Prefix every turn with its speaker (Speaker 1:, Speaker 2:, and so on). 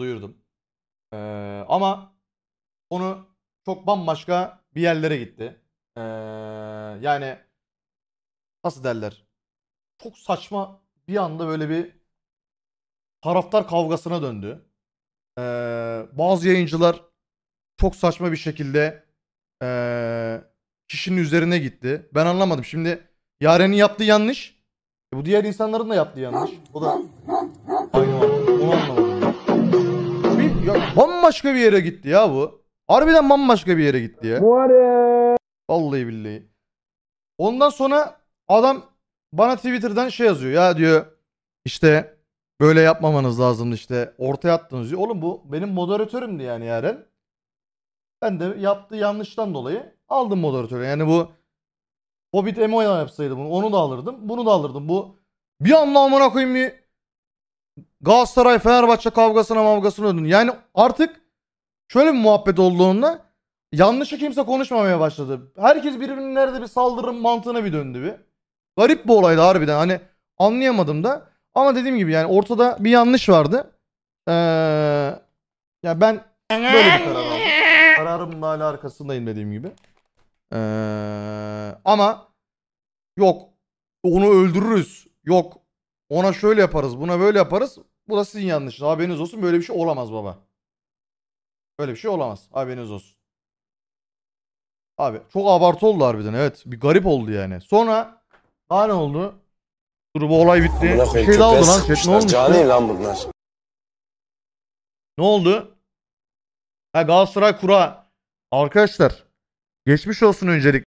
Speaker 1: duyurdum. Ee, ama onu çok bambaşka bir yerlere gitti. Ee, yani nasıl derler? Çok saçma bir anda böyle bir taraftar kavgasına döndü. Ee, bazı yayıncılar çok saçma bir şekilde ee, kişinin üzerine gitti. Ben anlamadım. Şimdi Yaren'in yaptığı yanlış. E bu diğer insanların da yaptığı yanlış. O da bambaşka bir yere gitti ya bu. Harbiden bambaşka bir yere gitti ya. Muharrem. Vallahi billahi. Ondan sonra adam bana Twitter'dan şey yazıyor. Ya diyor işte böyle yapmamanız lazım işte ortaya attınız diyor. Oğlum bu benim moderatörümdü yani Yaren. Ben de yaptığı yanlıştan dolayı aldım moderatörü. Yani bu Hobbit Emo yapsaydı bunu onu da alırdım. Bunu da alırdım. Bu bir anda amına koyayım bir Galatasaray Fenerbahçe kavgasına mavgasına döndün. Yani artık Şöyle bir muhabbet olduğunda yanlışı kimse konuşmamaya başladı. Herkes birbirinin nerede bir saldırı mantığına bir döndü bir. Garip bir olaydı harbiden hani anlayamadım da. Ama dediğim gibi yani ortada bir yanlış vardı. Ee, ya ben böyle bir karar aldım. Kararımın hala arkasındayım dediğim gibi. Ee, ama yok onu öldürürüz. Yok ona şöyle yaparız buna böyle yaparız. Bu da sizin yanlışınız. Haberiniz olsun böyle bir şey olamaz baba öyle bir şey olamaz. Haberiniz olsun. Abi çok abartı oldu harbiden evet. Bir garip oldu yani. Sonra daha ne oldu? Dur bu olay bitti. Amına Bir şey daha oldu lan. Chat ne olmuş? Cani lan bunlar. Ne oldu? Ha Galatasaray kura. Arkadaşlar geçmiş olsun öncelik.